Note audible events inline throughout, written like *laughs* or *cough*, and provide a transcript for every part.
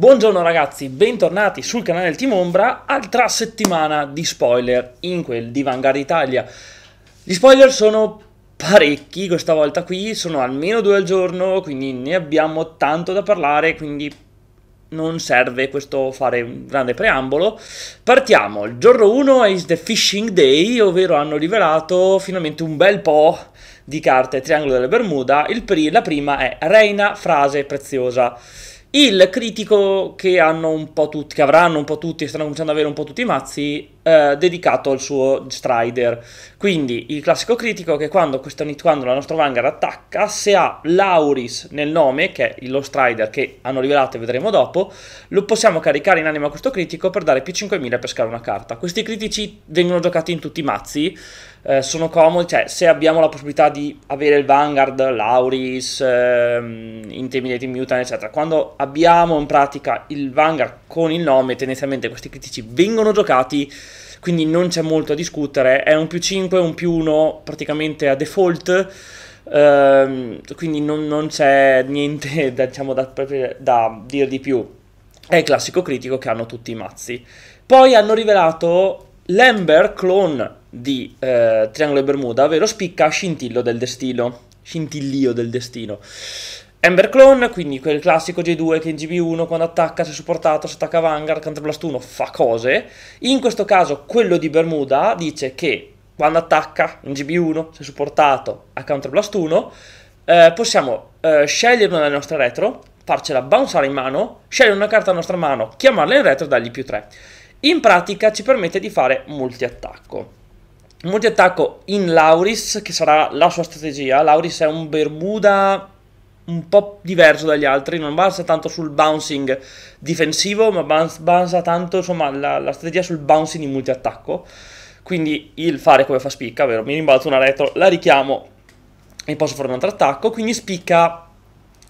Buongiorno ragazzi, bentornati sul canale del Team Ombra, altra settimana di spoiler in quel di Vanguard Italia. Gli spoiler sono parecchi questa volta qui, sono almeno due al giorno, quindi ne abbiamo tanto da parlare, quindi non serve questo fare un grande preambolo. Partiamo, il giorno 1 è The Fishing Day, ovvero hanno rivelato finalmente un bel po' di carte Triangolo delle Bermuda, il pri la prima è Reina Frase Preziosa il critico che, hanno un po' tutti, che avranno un po' tutti, stanno cominciando ad avere un po' tutti i mazzi, eh, dedicato al suo Strider. Quindi il classico critico è che quando, quando la nostra Vanguard attacca, se ha l'Auris nel nome, che è lo Strider che hanno rivelato e vedremo dopo, lo possiamo caricare in anima questo critico per dare più 5000 per scalare una carta. Questi critici vengono giocati in tutti i mazzi, eh, sono comodi, cioè se abbiamo la possibilità di avere il Vanguard, l'Auris, ehm, Intimidating Mutant, eccetera, quando abbiamo in pratica il Vanguard con il nome, tendenzialmente questi critici vengono giocati quindi non c'è molto a discutere, è un più 5, un più 1 praticamente a default, ehm, quindi non, non, c'è niente *laughs* da, diciamo, da, da dire di più, è il classico critico che hanno tutti i mazzi. Poi hanno rivelato l'Ember clone di eh, Triangolo e Bermuda, ovvero spicca Scintillo del destino. Scintillio del destino. Ember Clone, quindi quel classico J2 che in GB1 quando attacca, se supportato, se attacca Vanguard, Counterblast 1 fa cose. In questo caso quello di Bermuda dice che quando attacca in GB1, se supportato, a Counterblast 1, eh, possiamo eh, scegliere una delle nostre retro, farcela bounceare in mano, scegliere una carta a nostra mano, chiamarla in retro e dargli più 3. In pratica ci permette di fare multi-attacco. Multi-attacco in Lauris, che sarà la sua strategia. Lauris è un Bermuda un po' diverso dagli altri, non basa tanto sul bouncing difensivo, ma basa tanto insomma, la, la, strategia sul bouncing in multiattacco. Quindi il fare come fa Spicca, ovvero mi rimbalzo una retro, la richiamo e posso fare un altro attacco, quindi Spicca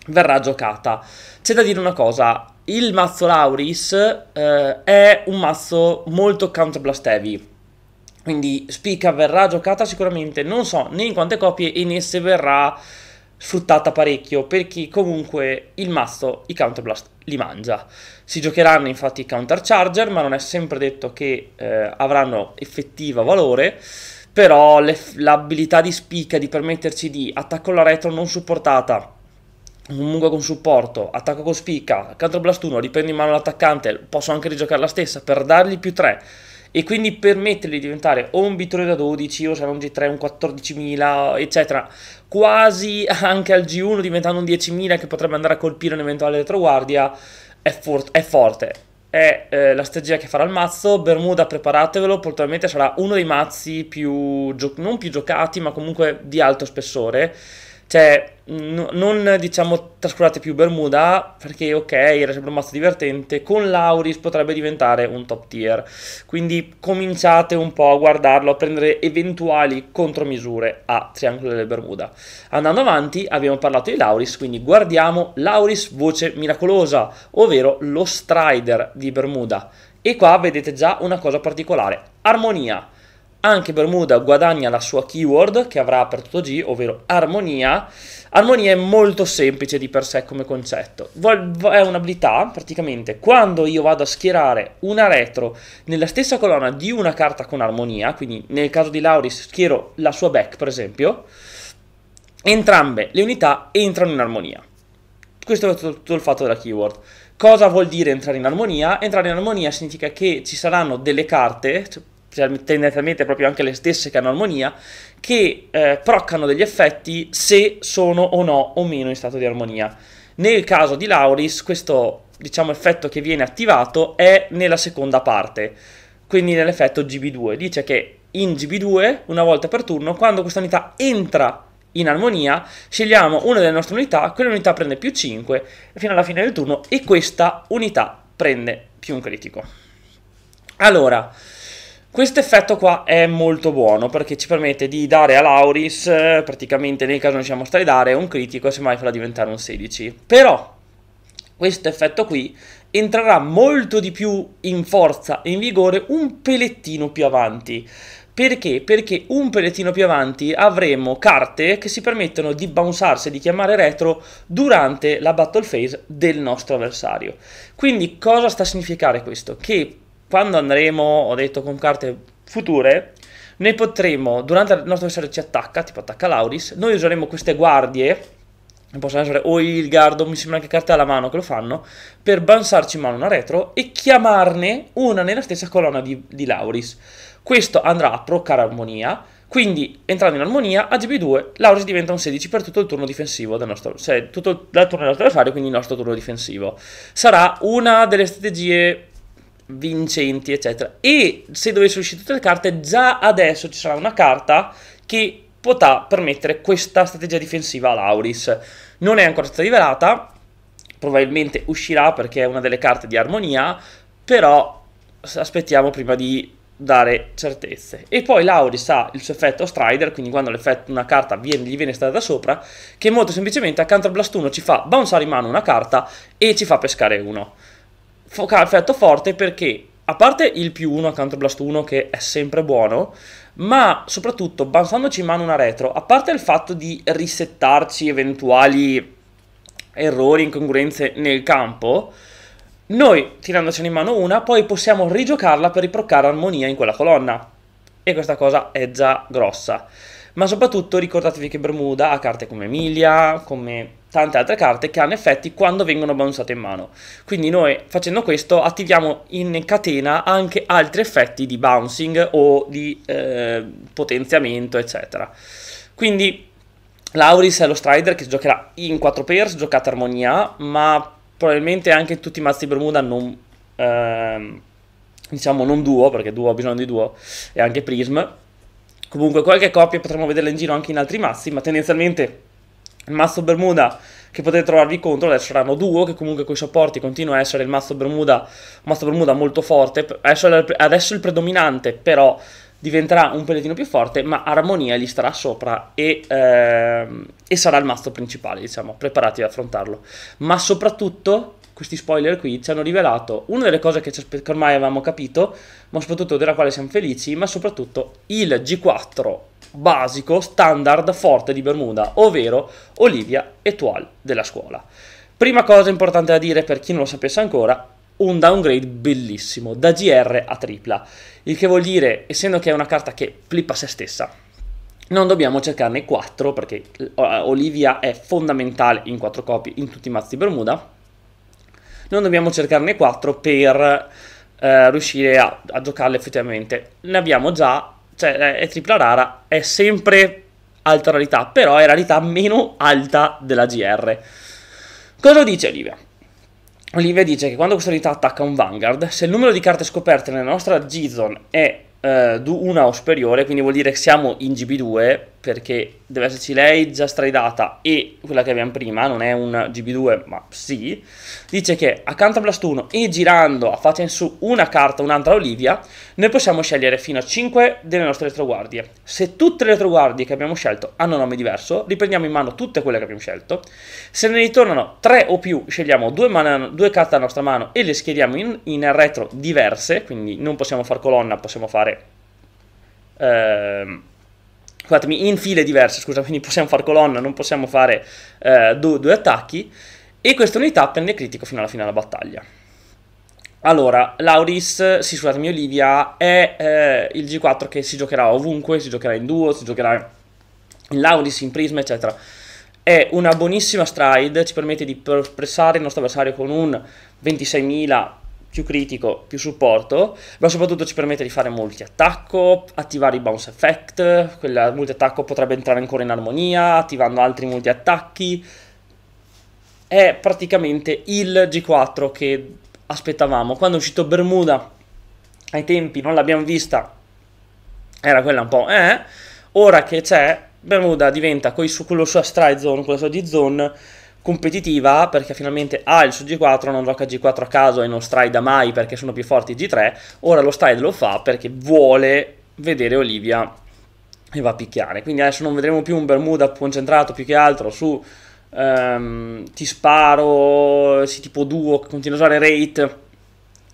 verrà giocata. C'è da dire una cosa, il mazzo Lauris eh, è un mazzo molto counterblast heavy, quindi Spicca verrà giocata sicuramente, non so né in quante copie e né se verrà sfruttata parecchio per chi comunque il mazzo i counterblast li mangia. Si giocheranno infatti i countercharger, ma non è sempre detto che eh, avranno effettivo valore, però l'abilità di spicca di permetterci di attacco alla retro non supportata Mungo con supporto, attacco con spicca, counterblast 1, riprendo in mano l'attaccante, posso anche rigiocare la stessa per dargli più 3 e quindi permettergli di diventare o un b da 12 o se cioè, non un G3 un 14.000 eccetera quasi *laughs* anche al G1 diventando un 10.000 che potrebbe andare a colpire un'eventuale retroguardia è, for è forte è eh, la strategia che farà il mazzo Bermuda preparatevelo probabilmente sarà uno dei mazzi più non più giocati ma comunque di alto spessore cioè, n- non diciamo trascurate più Bermuda perché ok, era sempre un mazzo divertente, con Lauris potrebbe diventare un top tier. Quindi cominciate un po' a guardarlo, a prendere eventuali contromisure a Triangolo delle Bermuda. Andando avanti, abbiamo parlato di Lauris, quindi guardiamo Lauris voce miracolosa, ovvero lo Strider di Bermuda. E qua vedete già una cosa particolare, armonia. Anche Bermuda guadagna la sua keyword che avrà per tutto G, ovvero armonia. Armonia è molto semplice di per sé come concetto. È un'abilità, praticamente, quando io vado a schierare una retro nella stessa colonna di una carta con armonia, quindi nel caso di Lauris schiero la sua back, per esempio, entrambe le unità entrano in armonia. Questo è tutto il fatto della keyword. Cosa vuol dire entrare in armonia? Entrare in armonia significa che ci saranno delle carte, cioè tendenzialmente proprio anche le stesse che hanno armonia, che eh, proccano degli effetti se sono o no o meno in stato di armonia. Nel caso di Lauris, questo diciamo, effetto che viene attivato è nella seconda parte, quindi nell'effetto GB2. Dice che in GB2, una volta per turno, quando questa unità entra in armonia, scegliamo una delle nostre unità, quella unità prende più 5 fino alla fine del turno e questa unità prende più un critico. Allora, questo effetto qua è molto buono perché ci permette di dare a Lauris, eh, praticamente nel caso non siamo stati dare, un critico e semmai farà diventare un 16. Però questo effetto qui entrerà molto di più in forza e in vigore un pelettino più avanti. Perché? Perché un pelettino più avanti avremo carte che si permettono di bouncearsi, di chiamare retro durante la battle phase del nostro avversario. Quindi cosa sta a significare questo? Che quando andremo, ho detto, con carte future, noi potremo, durante il nostro avversario ci attacca, tipo attacca Lauris, noi useremo queste guardie, possono essere o il guardo, mi sembra anche carte alla mano che lo fanno, per bansarci in mano una retro e chiamarne una nella stessa colonna di, di Lauris. Questo andrà a procare armonia, quindi entrando in armonia a GB2 Lauris diventa un 16 per tutto il turno difensivo del nostro, cioè tutto il turno del nostro avversario, quindi il nostro turno difensivo. Sarà una delle strategie vincenti, eccetera. E se dovessero uscire tutte le carte, già adesso ci sarà una carta che potrà permettere questa strategia difensiva a Lauris. Non è ancora stata rivelata, probabilmente uscirà perché è una delle carte di armonia, però aspettiamo prima di dare certezze. E poi Lauris ha il suo effetto Strider, quindi quando una carta viene, gli viene stata da sopra, che molto semplicemente a Counterblast 1 ci fa bounceare in mano una carta e ci fa pescare uno foca- effetto forte perché a parte il più 1 a Blast 1 che è sempre buono, ma soprattutto balzandoci in mano una retro, a parte il fatto di risettarci eventuali errori, incongruenze nel campo, noi tirandocene in mano una poi possiamo rigiocarla per riproccare armonia in quella colonna. E questa cosa è già grossa. Ma soprattutto ricordatevi che Bermuda ha carte come Emilia, come tante altre carte che hanno effetti quando vengono bouncate in mano. Quindi noi facendo questo attiviamo in catena anche altri effetti di bouncing o di eh, potenziamento, eccetera. Quindi Lauris è lo Strider che giocherà in 4 pairs, giocata armonia, ma probabilmente anche tutti i mazzi Bermuda non... Ehm, diciamo non duo, perché duo ha bisogno di duo, e anche Prism. Comunque qualche coppia potremmo vederla in giro anche in altri mazzi, ma tendenzialmente il mazzo Bermuda che potete trovarvi contro, adesso saranno duo, che comunque con i supporti continua a essere il mazzo Bermuda, mazzo Bermuda molto forte, adesso, adesso il predominante però diventerà un pelettino più forte, ma Armonia gli starà sopra e, ehm, e sarà il mazzo principale, diciamo, preparati ad affrontarlo. Ma soprattutto questi spoiler qui ci hanno rivelato una delle cose che, che ormai avevamo capito, ma soprattutto della quale siamo felici, ma soprattutto il G4 basico, standard, forte di Bermuda, ovvero Olivia Etoile della scuola. Prima cosa importante da dire per chi non lo sapesse ancora, un downgrade bellissimo, da GR a tripla, il che vuol dire, essendo che è una carta che flippa se stessa, non dobbiamo cercarne 4 perché eh, Olivia è fondamentale in 4 copie in tutti i mazzi Bermuda, non dobbiamo cercarne 4 per eh, riuscire a, a giocarle effettivamente, ne abbiamo già cioè eh, è tripla rara, è sempre alta rarità, però è rarità meno alta della GR. Cosa dice Olivia? Olivia dice che quando questa rarità attacca un Vanguard, se il numero di carte scoperte nella nostra G-Zone è eh, 1 o superiore, quindi vuol dire che siamo in GB2, perché deve esserci lei già stridata e quella che abbiamo prima, non è un GB2 ma sì, dice che accanto a Blast 1 e girando a faccia in su una carta, un'altra Olivia, noi possiamo scegliere fino a 5 delle nostre retroguardie. Se tutte le retroguardie che abbiamo scelto hanno nome diverso, riprendiamo in mano tutte quelle che abbiamo scelto, se ne ritornano 3 o più scegliamo 2, man- due carte alla nostra mano e le schieriamo in, in retro diverse, quindi non possiamo fare colonna, possiamo fare... Ehm, scusatemi, in file diverse, scusa, quindi possiamo fare colonna, non possiamo fare eh, due, due attacchi, e questa unità prende critico fino alla fine della battaglia. Allora, Lauris, sì, scusatemi, Olivia, è eh, il G4 che si giocherà ovunque, si giocherà in duo, si giocherà in Lauris, in Prisma, eccetera. È una buonissima stride, ci permette di pressare il nostro avversario con un 26.000 più critico, più supporto, ma soprattutto ci permette di fare multi-attacco, attivare i bounce effect, quel multi-attacco potrebbe entrare ancora in armonia, attivando altri multi-attacchi. È praticamente il G4 che aspettavamo. Quando è uscito Bermuda, ai tempi non l'abbiamo vista, era quella un po'... Eh, ora che c'è, Bermuda diventa con la sua strike zone, con la sua D-zone competitiva perché finalmente ha il suo G4, non gioca G4 a caso e non strida mai perché sono più forti G3, ora lo stride lo fa perché vuole vedere Olivia e va a picchiare. Quindi adesso non vedremo più un Bermuda concentrato più che altro su ehm, ti sparo, sì, tipo duo, continua a usare rate,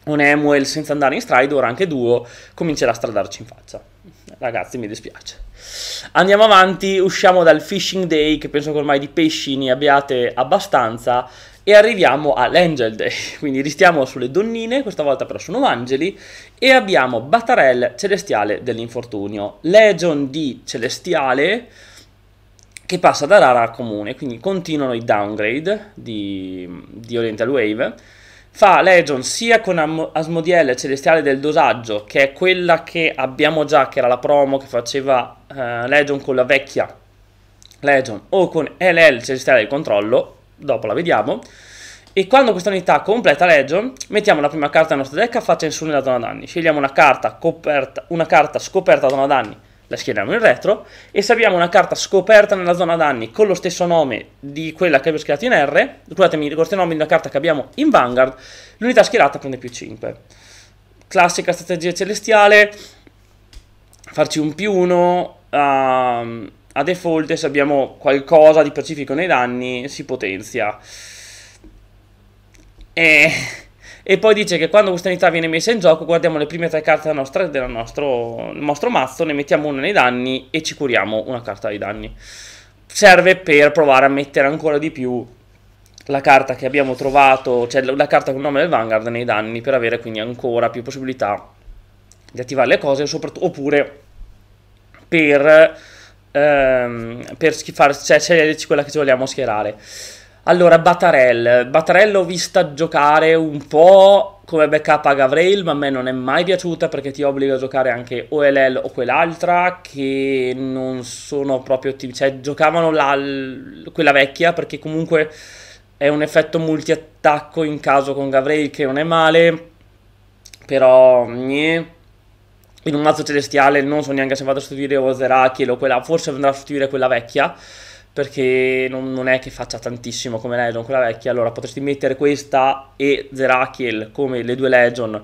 un Emuel senza andare in stride, ora anche duo comincerà a stradarci in faccia ragazzi mi dispiace. Andiamo avanti, usciamo dal Fishing Day, che penso che ormai di pesci ne abbiate abbastanza, e arriviamo all'Angel Day, *laughs* quindi ristiamo sulle donnine, questa volta però sono angeli, e abbiamo Batarel Celestiale dell'Infortunio, Legion di Celestiale, che passa da rara a comune, quindi continuano i downgrade di, di Oriental Wave, fa Legion sia con Am- Asmodiel Celestiale del Dosaggio, che è quella che abbiamo già, che era la promo che faceva eh, Legion con la vecchia Legion, o con LL Celestiale del Controllo, dopo la vediamo, e quando questa unità completa Legion, mettiamo la prima carta nella nostra deck a faccia in su nella zona danni. Scegliamo una carta, coperta, una carta scoperta da zona danni la schieriamo in retro e se abbiamo una carta scoperta nella zona danni con lo stesso nome di quella che abbiamo schierato in R, scusatemi, ricordo il nome di una carta che abbiamo in Vanguard, l'unità schierata prende più 5. Classica strategia celestiale, farci un più 1 uh, ehm, a default se abbiamo qualcosa di pacifico nei danni si potenzia. E eh, e poi dice che quando questa unità viene messa in gioco, guardiamo le prime tre carte della nostra, della nostro, del nostro mazzo, ne mettiamo una nei danni e ci curiamo una carta dai danni. Serve per provare a mettere ancora di più la carta che abbiamo trovato, cioè la carta con il nome del Vanguard nei danni, per avere quindi ancora più possibilità di attivare le cose, oppure per, ehm, per schifare, cioè sceglierci quella che ci vogliamo schierare. Allora, Batarel. Batarel l'ho vista giocare un po' come backup a Gavrail, ma a me non è mai piaciuta perché ti obbliga a giocare anche o o quell'altra che non sono proprio ottimi. Cioè, giocavano la, quella vecchia perché comunque è un effetto multiattacco in caso con Gavrail che non è male, però... Niente in un mazzo celestiale non so neanche se vado a sostituire Ozeraki o quella, forse andrà a sostituire quella vecchia perché non, non, è che faccia tantissimo come Legion quella vecchia, allora potresti mettere questa e Zerachiel come le due Legion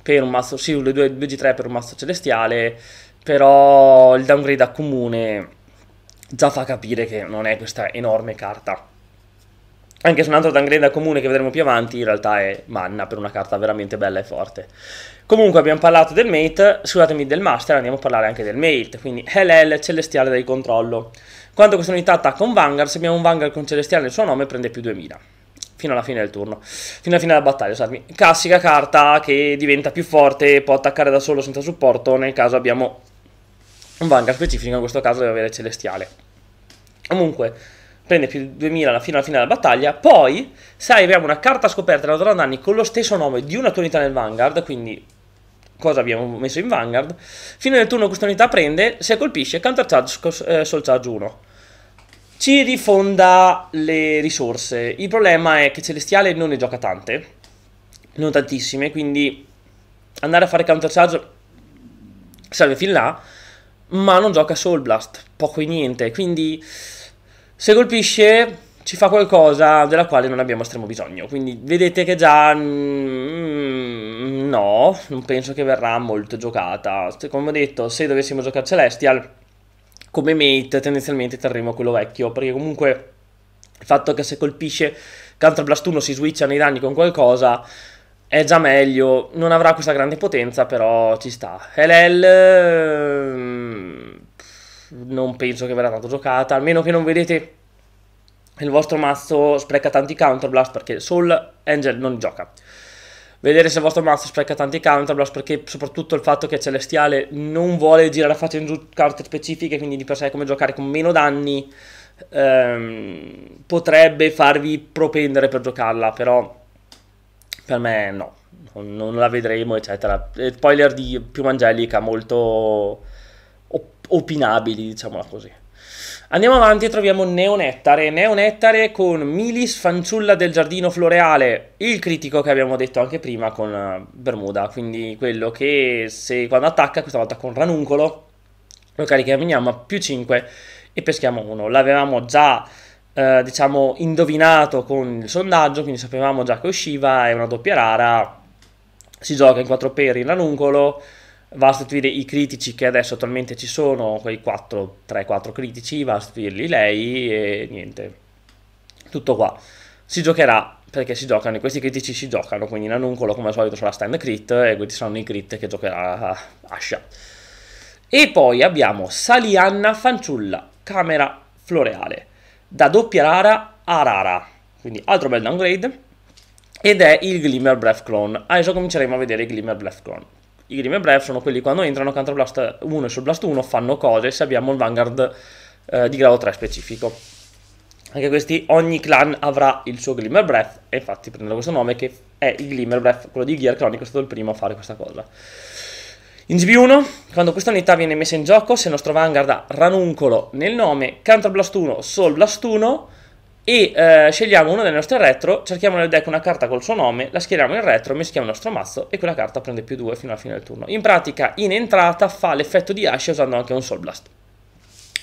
per un mazzo, sì, le due 2G3 per un mazzo celestiale, però il downgrade a comune già fa capire che non è questa enorme carta anche se un altro tangrena comune che vedremo più avanti in realtà è manna per una carta veramente bella e forte. Comunque abbiamo parlato del mate, scusatemi del master, andiamo a parlare anche del mate, quindi LL celestiale del controllo. Quando questa unità attacca un vanguard, se abbiamo un vanguard con celestiale nel suo nome prende più 2000 fino alla fine del turno, fino alla fine della battaglia, scusatemi. Classica carta che diventa più forte, può attaccare da solo senza supporto, nel caso abbiamo un vanguard specifico, in questo caso deve avere celestiale. Comunque prende più 2000 fino alla fine della battaglia. Poi, se abbiamo una carta scoperta da donna danni con lo stesso nome di una tua unità nel Vanguard, quindi cosa abbiamo messo in Vanguard, fino al turno questa unità prende, se colpisce, counter charge, eh, soul charge 1. Ci rifonda le risorse. Il problema è che Celestiale non ne gioca tante, non tantissime, quindi andare a fare counter charge serve fin là, ma non gioca Soul Blast, poco e niente, quindi se colpisce ci fa qualcosa della quale non abbiamo estremo bisogno. Quindi vedete che già... Mm, mm no, non penso che verrà molto giocata. Come ho detto, se dovessimo giocare Celestial, come mate tendenzialmente terremo quello vecchio, perché comunque il fatto che se colpisce Counter Blast 1 si switchano i danni con qualcosa è già meglio. Non avrà questa grande potenza, però ci sta. LL non penso che verrà tanto giocata, almeno che non vedete il vostro mazzo spreca tanti counterblast perché Soul Angel non gioca. Vedere se il vostro mazzo spreca tanti counterblast perché soprattutto il fatto che Celestiale non vuole girare in giù carte specifiche, quindi di per sé come giocare con meno danni, ehm, potrebbe farvi propendere per giocarla, però per me no, non, la vedremo eccetera. E spoiler di Piumangelica, Angelica, molto opinabili, diciamola così. Andiamo avanti e troviamo Neonettare. Neonettare con Milis Fanciulla del Giardino Floreale, il critico che abbiamo detto anche prima con eh, Bermuda, quindi quello che se quando attacca, questa volta con Ranuncolo, lo carichiamo a più 5 e peschiamo 1. L'avevamo già, eh, diciamo, indovinato con il sondaggio, quindi sapevamo già che usciva, è una doppia rara, si gioca in 4 peri in Ranuncolo, va a sostituire i critici che adesso attualmente ci sono, quei 3-4 critici, va a sostituirli lei e niente, tutto qua. Si giocherà perché si giocano, e questi critici si giocano, quindi in anuncolo come al solito sarà stand crit e questi saranno i crit che giocherà Asha. E poi abbiamo Salianna Fanciulla, Camera Floreale, da doppia rara a rara, quindi altro bel downgrade, ed è il Glimmer Breath Clone. Adesso ah, cominceremo a vedere il Glimmer Breath Clone. I Grim e Brave sono quelli quando entrano contro Blast 1 e sul Blast 1 fanno cose se abbiamo il Vanguard eh, di grado 3 specifico. Anche questi, ogni clan avrà il suo Glimmer Breath, e infatti prendo questo nome che è il Glimmer Breath, quello di Gear Chronic è stato il primo a fare questa cosa. In GB1, quando questa unità viene messa in gioco, se il nostro Vanguard ha Ranuncolo nel nome, Counter Blast 1, Soul Blast 1, e eh, scegliamo una delle nostre retro, cerchiamo nel deck una carta col suo nome, la schieriamo in retro, mischiamo il nostro mazzo e quella carta prende più 2 fino alla fine del turno. In pratica in entrata fa l'effetto di Ashe usando anche un Soul Blast.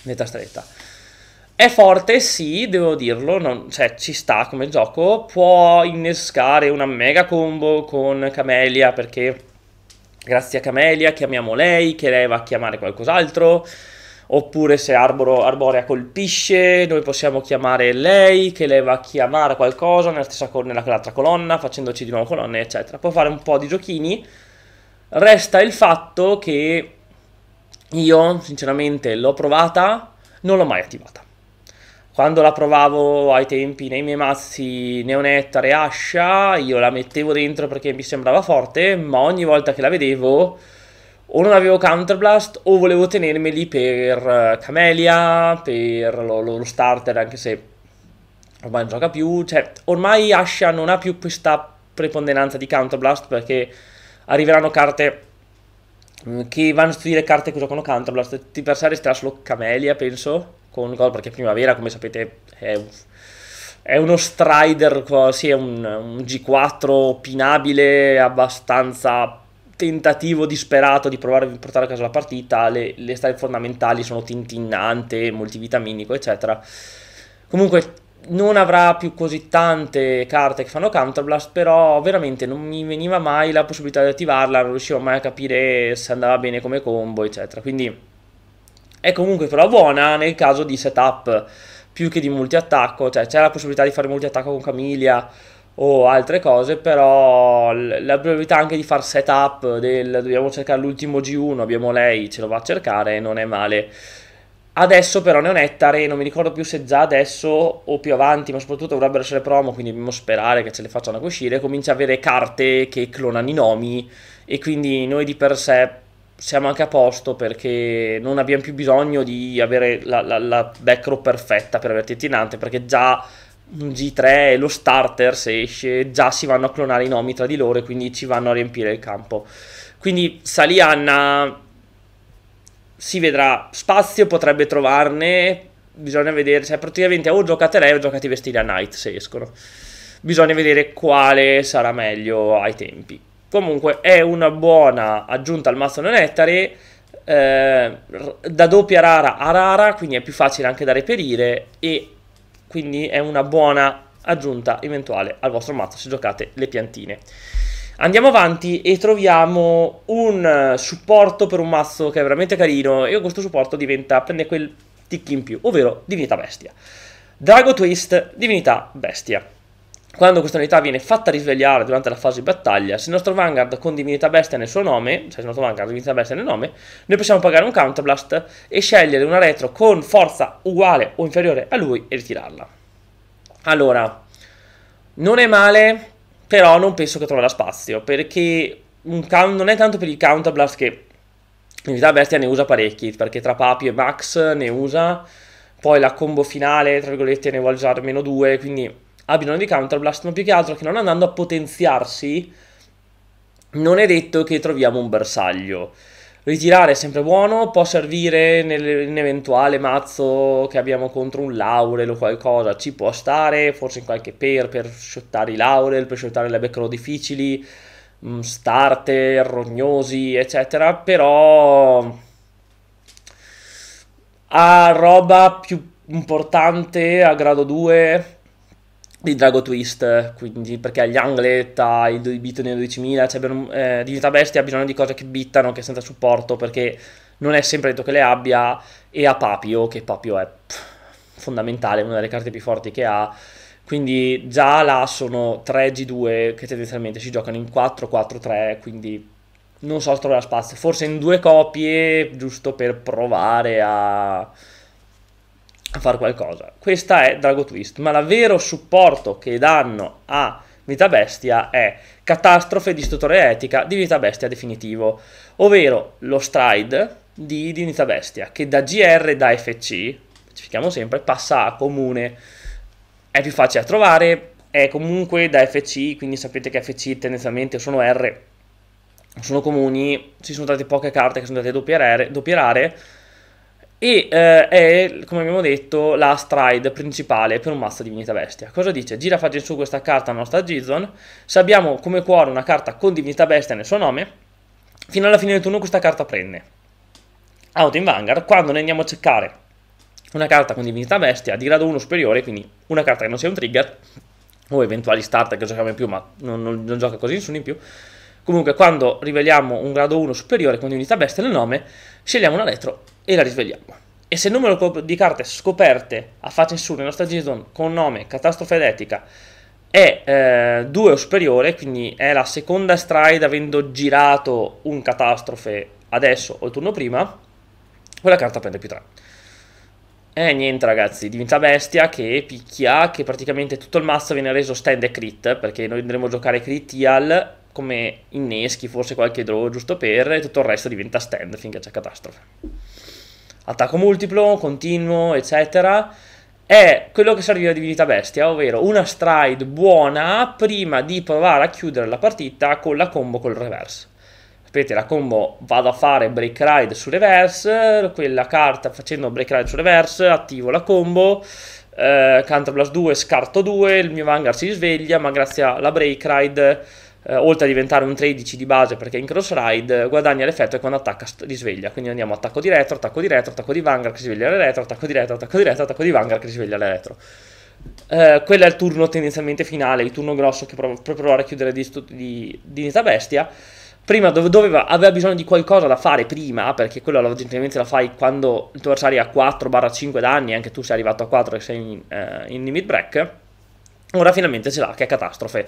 Netta stretta. È forte, sì, devo dirlo, non, cioè ci sta come gioco, può innescare una mega combo con Camelia perché grazie a Camelia chiamiamo lei, che lei va a chiamare qualcos'altro oppure se Arboro, Arborea colpisce, noi possiamo chiamare lei, che le va a chiamare qualcosa nella stessa nella, nell'altra colonna, facendoci di nuovo colonne, eccetera. Può fare un po' di giochini. Resta il fatto che io, sinceramente, l'ho provata, non l'ho mai attivata. Quando la provavo ai tempi nei miei mazzi Neonettare e Ascia, io la mettevo dentro perché mi sembrava forte, ma ogni volta che la vedevo o non avevo Counterblast o volevo tenermeli per eh, Camelia, per lo, lo starter, anche se ormai non gioca più. Cioè, ormai Asha non ha più questa preponderanza di Counterblast perché arriveranno carte mm, che vanno a studiare carte che giocano Counterblast. Ti per sé resterà solo Camelia, penso, con gol, perché Primavera, come sapete, è, è uno Strider, sì, è un, un G4 opinabile, abbastanza tentativo disperato di provare a portare a casa la partita, le, le stare fondamentali sono tintinnante, multivitaminico, eccetera. Comunque non avrà più così tante carte che fanno counterblast, però veramente non mi veniva mai la possibilità di attivarla, non riuscivo mai a capire se andava bene come combo, eccetera. Quindi è comunque però buona nel caso di setup più che di multiattacco, cioè c'è la possibilità di fare multiattacco con Camilia, o altre cose, però la probabilità anche di far setup del dobbiamo cercare l'ultimo G1, abbiamo lei, ce lo va a cercare, non è male. Adesso però Neonettare, non mi ricordo più se già adesso o più avanti, ma soprattutto dovrebbero essere promo, quindi dobbiamo sperare che ce le facciano uscire, comincia a avere carte che clonano i nomi e quindi noi di per sé siamo anche a posto perché non abbiamo più bisogno di avere la, la, la backrow perfetta per avere Tintinante perché già un G3 e lo starter se esce già si vanno a clonare i nomi tra di loro e quindi ci vanno a riempire il campo. Quindi Salianna si vedrà spazio, potrebbe trovarne, bisogna vedere, cioè praticamente o giocate lei o giocate i vestiti a Knight se escono. Bisogna vedere quale sarà meglio ai tempi. Comunque è una buona aggiunta al mazzo non ettare, eh, da doppia rara a rara, quindi è più facile anche da reperire e quindi è una buona aggiunta eventuale al vostro mazzo se giocate le piantine. Andiamo avanti e troviamo un supporto per un mazzo che è veramente carino e questo supporto diventa, prende quel tic in più, ovvero Divinità Bestia. Drago Twist, Divinità Bestia. Quando questa unità viene fatta risvegliare durante la fase di battaglia, se il nostro Vanguard con Divinità Bestia nel suo nome, cioè se il nostro Vanguard Divinità Bestia nel nome, noi possiamo pagare un Counterblast e scegliere una retro con forza uguale o inferiore a lui e ritirarla. Allora, non è male, però non penso che troverà spazio, perché count, non è tanto per il Counterblast che Divinità Bestia ne usa parecchi, perché tra Papi e Max ne usa, poi la combo finale, tra virgolette, ne vuole usare meno due, quindi abitano di Counterblast, ma più che altro che non andando a potenziarsi, non è detto che troviamo un bersaglio. Ritirare è sempre buono, può servire nell'eventuale mazzo che abbiamo contro un Laurel o qualcosa, ci può stare, forse in qualche pair per shottare i Laurel, per shottare le backrow difficili, mm, starter, rognosi, eccetera, però ha roba più importante a grado 2 di Drago Twist, quindi perché gli Angletta, il 2 bit nel 12.000, cioè abbiamo, eh, Divinità Bestia ha bisogno di cose che bittano, che senza supporto, perché non è sempre detto che le abbia, e ha Papio, che Papio è pff, fondamentale, una delle carte più forti che ha, quindi già là sono 3 G2 che tendenzialmente si giocano in 4-4-3, quindi non so se troverà spazio, forse in due copie, giusto per provare a a fare qualcosa. Questa è Drago Twist, ma l'avvero supporto che danno a Vita Bestia è Catastrofe distruttore etica di Vita Bestia definitivo, ovvero lo stride di di Divinità Bestia, che da GR da FC, specifichiamo sempre, passa a comune. È più facile da trovare, è comunque da FC, quindi sapete che FC tendenzialmente sono R, sono comuni, ci sono state poche carte che sono andate a doppierare, doppierare e eh, è, come abbiamo detto, la stride principale per un mazzo di divinità bestia. Cosa dice? Gira faccia in su questa carta alla nostra Gizon, se abbiamo come cuore una carta con divinità bestia nel suo nome, fino alla fine del turno questa carta prende. Out in Vanguard, quando ne andiamo a cercare una carta con divinità bestia di grado 1 superiore, quindi una carta che non sia un trigger, o eventuali starter che giochiamo in più, ma non, non, non gioca così nessuno in più, Comunque quando riveliamo un grado 1 superiore, con unità bestia nel nome, scegliamo una retro e la risvegliamo. E se il numero di carte scoperte a faccia in su nella nostra JSON con nome catastrofe Edetica è 2 eh, o superiore, quindi è la seconda stride avendo girato un catastrofe adesso o il turno prima, quella carta prende più 3. E eh, niente ragazzi, diventa bestia che picchia, che praticamente tutto il mazzo viene reso stand e crit, perché noi andremo a giocare critial come inneschi, forse qualche draw giusto per, e tutto il resto diventa stand finché c'è catastrofe. Attacco multiplo, continuo, eccetera. È quello che serve a Divinità Bestia, ovvero una stride buona prima di provare a chiudere la partita con la combo col reverse la combo vado a fare break ride su reverse, quella carta facendo break ride su reverse, attivo la combo, eh, Counterblast 2, scarto 2, il mio Vanguard si sveglia, ma grazie alla break ride eh, oltre a diventare un 13 di base perché in cross ride guadagna l'effetto che quando attacca risveglia quindi andiamo attacco di retro, attacco di retro, attacco di vanguard che risveglia le retro, attacco di retro, attacco di retro, attacco di vanguard che risveglia le retro eh, quello è il turno tendenzialmente finale, il turno grosso che prov- per provare a chiudere di, di, di Bestia. Prima doveva, aveva bisogno di qualcosa da fare prima, perché quello gentilmente la fai quando il tuo avversario ha 4-5 barra danni, anche tu sei arrivato a 4 e sei in, eh, in limit break. Ora finalmente ce l'ha, che è catastrofe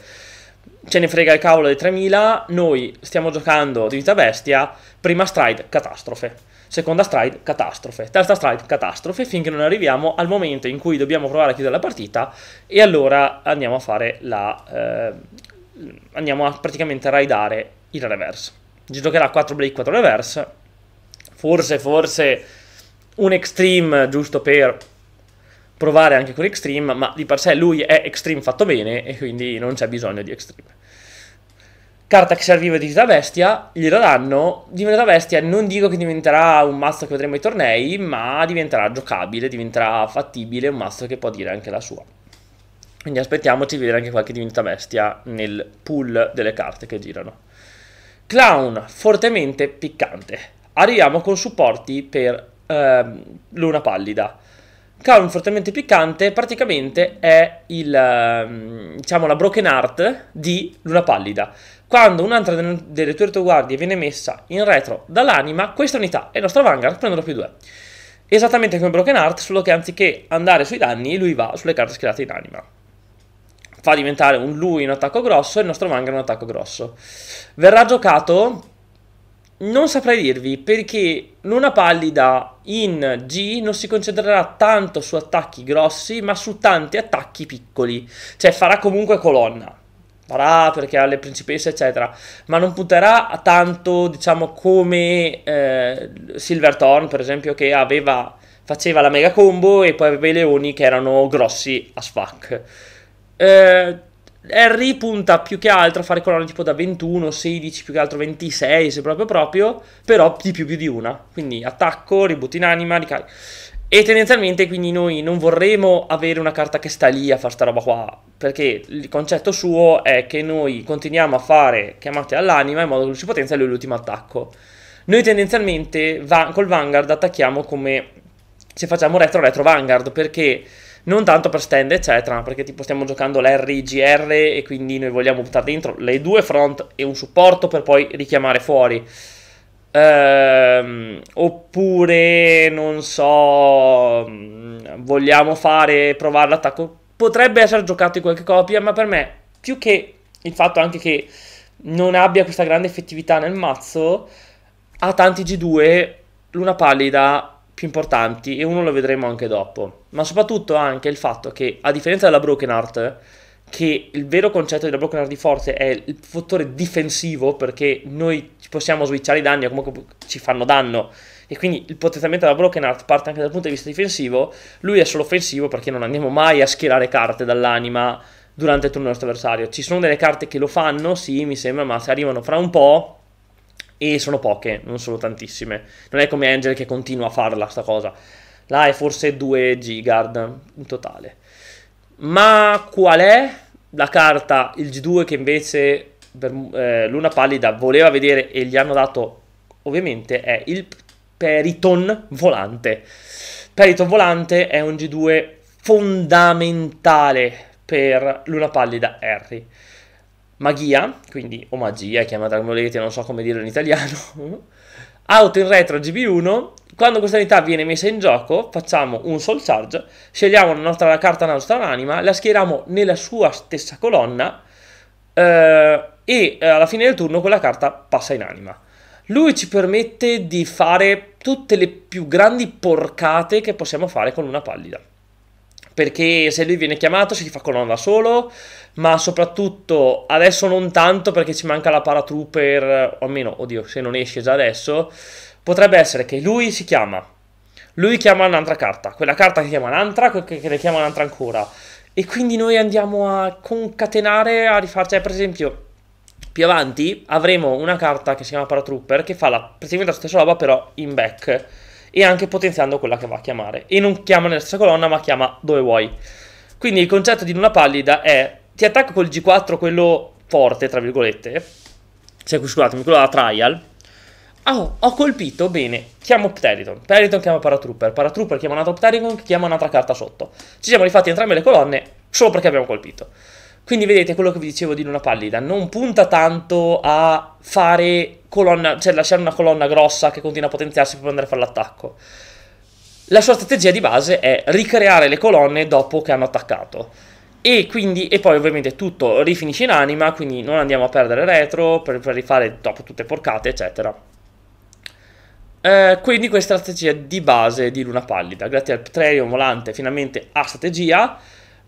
ce ne frega il cavolo dei 3000, noi stiamo giocando di vita bestia, prima stride, catastrofe, seconda stride, catastrofe, terza stride, catastrofe, finché non arriviamo al momento in cui dobbiamo provare a chiudere la partita e allora andiamo a fare la... Eh, andiamo a praticamente raidare il reverse. Ci giocherà 4 break, 4 reverse, forse, forse un extreme giusto per provare anche con Extreme, ma di per sé lui è Extreme fatto bene e quindi non c'è bisogno di Extreme. Carta che serviva di Gita Bestia, gliela danno, Divinità Bestia non dico che diventerà un mazzo che vedremo ai tornei, ma diventerà giocabile, diventerà fattibile, un mazzo che può dire anche la sua. Quindi aspettiamoci di vedere anche qualche Divinità Bestia nel pool delle carte che girano. Clown, fortemente piccante. Arriviamo con supporti per ehm, Luna Pallida. Calm fortemente piccante praticamente è il, ehm, diciamo, la broken art di Luna Pallida. Quando un'altra delle tue retroguardie viene messa in retro dall'anima, questa unità e il nostro Vanguard prendono più due. Esattamente come Broken Art, solo che anziché andare sui danni, lui va sulle carte schierate in anima. Fa diventare un lui un attacco grosso e il nostro Vanguard un attacco grosso. Verrà giocato non saprei dirvi perché Luna Pallida in G non si concentrerà tanto su attacchi grossi ma su tanti attacchi piccoli, cioè farà comunque colonna, farà perché ha le principesse eccetera, ma non punterà tanto diciamo come eh, Silverthorn per esempio che aveva, faceva la mega combo e poi aveva i leoni che erano grossi a sfac. Eh, Harry punta più che altro a fare colonne tipo da 21, 16, più che altro 26, se proprio proprio, però di più, più di una. Quindi attacco, reboot in anima, ricarica. E tendenzialmente quindi noi non vorremmo avere una carta che sta lì a fare sta roba qua, perché il concetto suo è che noi continuiamo a fare chiamate all'anima in modo che si l'uscipotenza è l'ultimo attacco. Noi tendenzialmente va- col Vanguard attacchiamo come se facciamo retro retro Vanguard, perché non tanto per stand eccetera, perché tipo stiamo giocando l'RIGR e quindi noi vogliamo buttare dentro le due front e un supporto per poi richiamare fuori. Ehm, oppure, non so, mm, vogliamo fare, provare l'attacco. Potrebbe essere giocato in qualche copia, ma per me, più che il fatto anche che non abbia questa grande effettività nel mazzo, ha tanti G2, Luna Pallida più importanti e uno lo vedremo anche dopo. Ma soprattutto anche il fatto che, a differenza della Broken Heart, che il vero concetto della Broken Heart di forte è il fattore difensivo, perché noi possiamo switchare i danni o comunque ci fanno danno, e quindi il potenziamento della Broken Heart parte anche dal punto di vista difensivo, lui è solo offensivo perché non andiamo mai a schierare carte dall'anima durante il turno del nostro avversario. Ci sono delle carte che lo fanno, sì, mi sembra, ma se arrivano fra un po' e sono poche, non sono tantissime. Non è come Angel che continua a farla sta cosa. Là è forse 2 Gigard in totale. Ma qual è la carta, il G2 che invece per, eh, Luna Pallida voleva vedere e gli hanno dato ovviamente è il Periton Volante. Periton Volante è un G2 fondamentale per Luna Pallida Harry Magia, quindi o magia, chiamata come volete, non so come dirlo in italiano. Out *laughs* in retro GB1, quando questa unità viene messa in gioco, facciamo un soul charge, scegliamo la nostra carta la nostra anima, la schieriamo nella sua stessa colonna eh, e eh, alla fine del turno quella carta passa in anima. Lui ci permette di fare tutte le più grandi porcate che possiamo fare con una pallida perché se lui viene chiamato si fa colonna da solo, ma soprattutto adesso non tanto perché ci manca la paratrooper, o almeno, oddio, se non esce già adesso, potrebbe essere che lui si chiama, lui chiama un'altra carta, quella carta che chiama un'altra, che ne chiama un'altra ancora, e quindi noi andiamo a concatenare, a rifarci, cioè per esempio... Più avanti avremo una carta che si chiama Paratrooper che fa la, praticamente la stessa roba però in back e anche potenziando quella che va a chiamare. E non chiama nella stessa colonna, ma chiama dove vuoi. Quindi il concetto di luna pallida è ti attacco col G4, quello forte, tra virgolette, cioè, scusatemi, quello da trial. Oh, ho colpito, bene, chiamo Pteriton, Pteriton chiama Paratrooper, Paratrooper chiama un altro Pteriton che chiama un'altra carta sotto. Ci siamo rifatti entrambe le colonne solo perché abbiamo colpito. Quindi vedete quello che vi dicevo di Luna Pallida, non punta tanto a fare colonna, cioè lasciare una colonna grossa che continua a potenziarsi per andare a fare l'attacco. La sua strategia di base è ricreare le colonne dopo che hanno attaccato. E, quindi, e poi ovviamente tutto rifinisce in anima, quindi non andiamo a perdere retro per, per rifare dopo tutte porcate, eccetera. Eh, quindi questa è la strategia di base di Luna Pallida. Grazie al Petrarium Volante finalmente ha strategia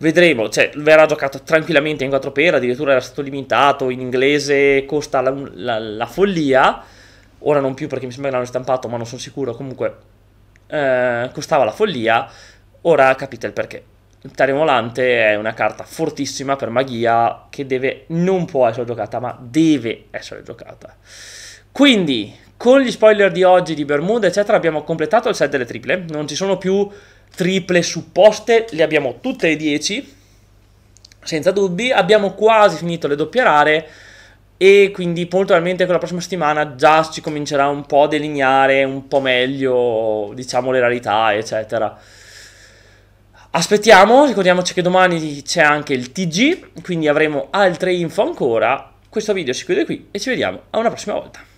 Vedremo, cioè verrà giocato tranquillamente in 4 per, addirittura era stato limitato, in inglese costa la, la, la follia, ora non più perché mi sembra che l'hanno stampato ma non sono sicuro, comunque eh, costava la follia, ora capite il perché. Il Volante è una carta fortissima per magia che deve, non può essere giocata, ma deve essere giocata. Quindi, con gli spoiler di oggi di Bermuda, eccetera, abbiamo completato il set delle triple. Non ci sono più triple supposte le abbiamo tutte le 10, senza dubbi, abbiamo quasi finito le doppie rare e quindi molto probabilmente con la prossima settimana già ci comincerà un po' a delineare un po' meglio, diciamo, le rarità, eccetera. Aspettiamo, ricordiamoci che domani c'è anche il TG, quindi avremo altre info ancora. Questo video si chiude qui e ci vediamo a una prossima volta.